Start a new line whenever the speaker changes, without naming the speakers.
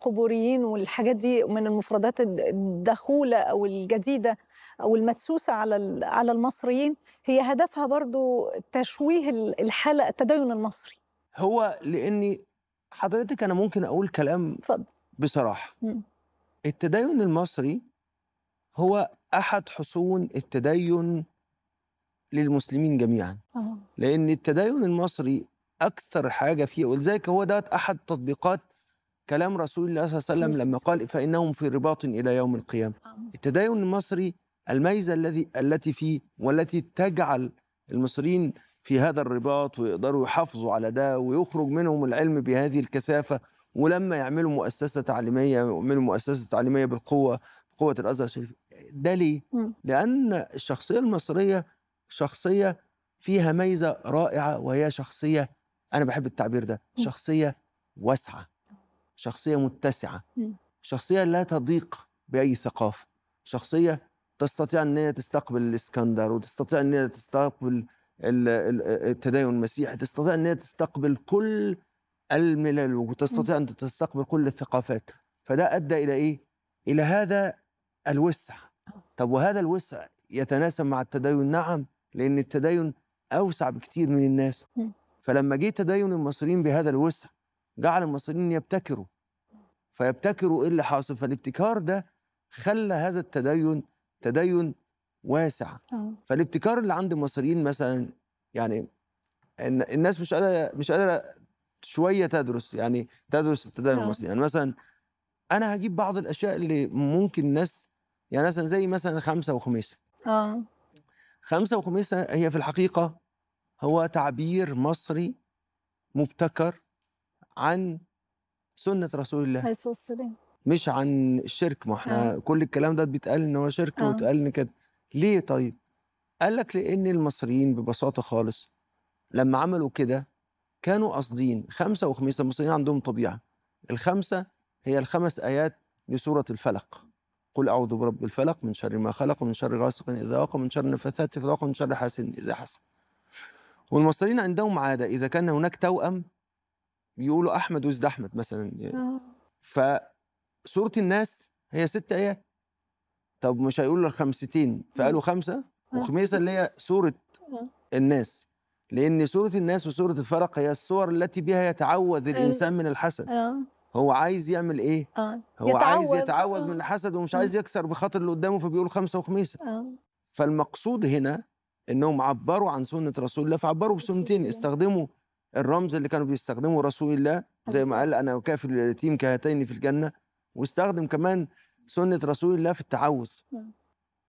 قبوريين والحاجات دي من المفردات الدخولة أو الجديدة أو المدسوسة على على المصريين هي هدفها برضو تشويه الحالة التدين المصري هو لأني حضرتك أنا ممكن أقول كلام فضل. بصراحة م. التدين المصري هو أحد حصون التدين للمسلمين جميعا أه. لأن التدين المصري أكثر حاجة فيه ولذلك هو ده أحد تطبيقات كلام رسول الله صلى الله عليه وسلم لما قال فإنهم في رباط إلى يوم القيامة آه. التدين المصري الميزة الذي التي فيه والتي تجعل المصريين في هذا الرباط ويقدروا يحافظوا على ده ويخرج منهم العلم بهذه الكثافة ولما يعملوا مؤسسة تعليمية يعملوا مؤسسة تعليمية بالقوة قوة الأزهر الشريف ده ليه؟ لأن الشخصية المصرية شخصية فيها ميزة رائعة وهي شخصية أنا بحب التعبير ده شخصية واسعة شخصية متسعة شخصية لا تضيق بأي ثقافة شخصية تستطيع أن هي تستقبل الإسكندر وتستطيع أن هي تستقبل التدين المسيحي تستطيع أن هي تستقبل كل الملل وتستطيع أن تستقبل كل الثقافات فده أدى إلى إيه؟ إلى هذا الوسع طب وهذا الوسع يتناسب مع التدين نعم لأن التدين أوسع بكتير من الناس فلما جه تدين المصريين بهذا الوسع جعل المصريين يبتكروا فيبتكروا ايه اللي حاصل فالابتكار ده خلى هذا التدين تدين واسع آه. فالابتكار اللي عند المصريين مثلا يعني الناس مش قادره مش قادره شويه تدرس يعني تدرس التدين آه. المصري يعني مثلا انا هجيب بعض الاشياء اللي ممكن الناس يعني مثلا زي مثلا خمسه وخميسه اه خمسه وخميسه هي في الحقيقه هو تعبير مصري مبتكر عن سنه رسول الله عليه الصلاه والسلام مش عن الشرك ما احنا آه. كل الكلام ده بيتقال ان هو شرك آه. وتقال ان كده ليه طيب قال لك لان المصريين ببساطه خالص لما عملوا كده كانوا قاصدين خمسه وخميسه المصريين عندهم طبيعه الخمسه هي الخمس ايات لسوره الفلق قل اعوذ برب الفلق من شر ما خلق ومن شر غاسق اذا وقب ومن شر النفاثات في العقد ومن شر حاسد اذا حسد والمصريين عندهم عاده اذا كان هناك توأم بيقولوا احمد وزد احمد مثلا يعني. آه. فصوره الناس هي ست ايات طب مش هيقولوا الخمستين فقالوا خمسه آه. وخميسه اللي هي صوره آه. الناس لان صوره الناس وصوره الفرق هي الصور التي بها يتعوذ الانسان من الحسد هو عايز يعمل ايه هو يتعوذ. عايز يتعوذ من الحسد ومش عايز يكسر بخاطر اللي قدامه فبيقول خمسه وخميسه فالمقصود هنا انهم عبروا عن سنه رسول الله فعبروا بسنتين استخدموا الرمز اللي كانوا بيستخدمه رسول الله زي ما قال انا اكافر اليتيم كهاتين في الجنه واستخدم كمان سنه رسول الله في التعوذ نعم.